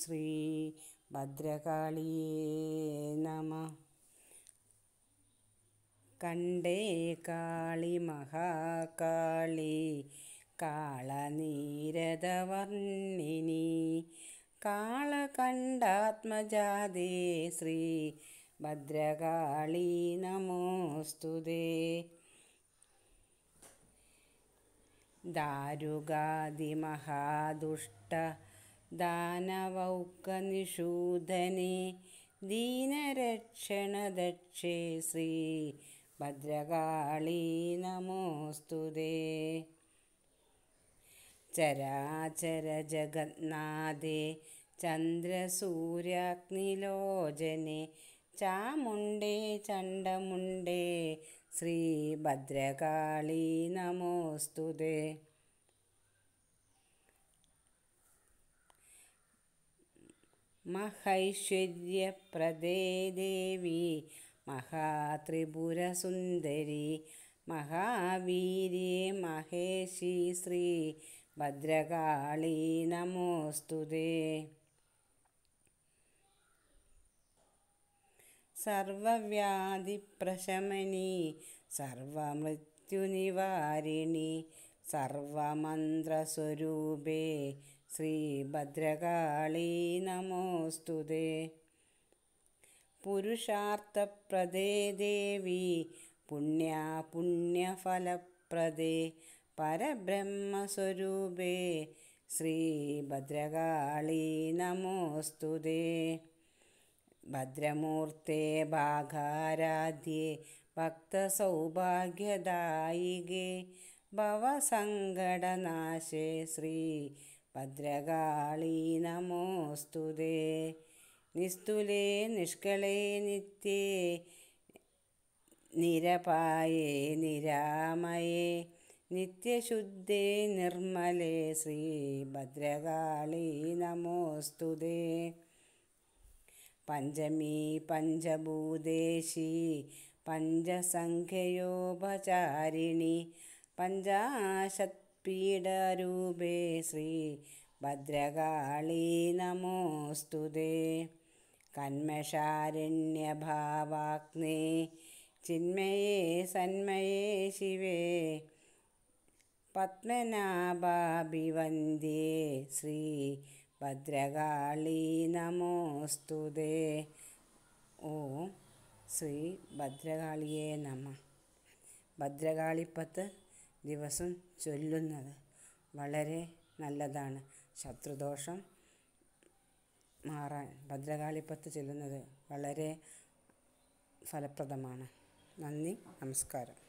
ശ്രീ ഭദ്രകാളിയേ നമ കണ്ടേ കാളി മഹാകാളി കാളനീരതവർണിനി കാളകണ്ഠാത്മജാതേ ശ്രീ ഭദ്രകാളി നമോസ്തുതേ ദാരുകാതിമഹാദുഷ്ട ദാനവൗക്കനിഷൂദനെ ദീനരക്ഷണദക്ഷേ ശ്രീ ഭദ്രകാളി നമോസ്തുതേ ചരാചര ചരാചരജഗന്നാഥേ ചന്ദ്രസൂര്യാഗ്നിലോചനെ ചാമുണ്ടേ ചണ്ടമുണ്ടേ ശ്രീഭദ്രകാളീ നമോസ്തുതേ മഹൈശ്വര്യപ്രദേ ദേവി മഹാത്രിപുരസുന്ദരി മഹാവീര്യെ മഹേശി ശ്രീ ഭദ്രകാളി നമോസ്തുതേ സർവവ്യാധിപ്രശമനി സർവമൃത്യുനിവാരിണി സർവമന്ത്രസ്വരൂപേ ശ്രീഭദ്രകാളീ നമോസ്തു പുരുഷാർത്ഥപ്രദേ ദേവി പുണ്യ പുണ്യഫലപ്രദേ പരബ്രഹ്മസ്വരൂപേ ശ്രീഭദ്രകാളീ നമോസ്തു ഭദ്രമൂർത്തേ ഭാഗാരാധ്യേ ഭക്തസൗഭാഗ്യദായികേ ഭവസങ്കടനാശേ ശ്രീ ഭദ്രകാളി നമോസ്തുതേ നിസ്തുലേ നിഷ്കളേ നിത്യേ നിരപായേ നിരാമയേ നിത്യശുദ്ധേ നിർമ്മലേ ശ്രീ ഭദ്രകാളി നമോസ്തുതേ പഞ്ചമീ പഞ്ചഭൂതേശി പഞ്ചസംഖ്യയോപചാരിണി പഞ്ചാശത് പീഡാരൂപേ ശ്രീ ഭദ്രകാളി നമോസ്തുതേ കന്മഷാരണ്യഭാവാഗ്നേ ചിന്മയേ സന്മയേ ശിവേ പത്മനാഭാഭിവന്ദ്യേ ശ്രീ ഭദ്രകാളി നമോസ്തുതേ ഓം ശ്രീ ഭദ്രകാളിയേ നമ ഭദ്രകാളിപ്പത്ത് ദിവസം ചൊല്ലുന്നത് വളരെ നല്ലതാണ് ശത്രുദോഷം മാറാൻ ഭദ്രകാളിപ്പത്ത് ചൊല്ലുന്നത് വളരെ ഫലപ്രദമാണ് നന്ദി നമസ്കാരം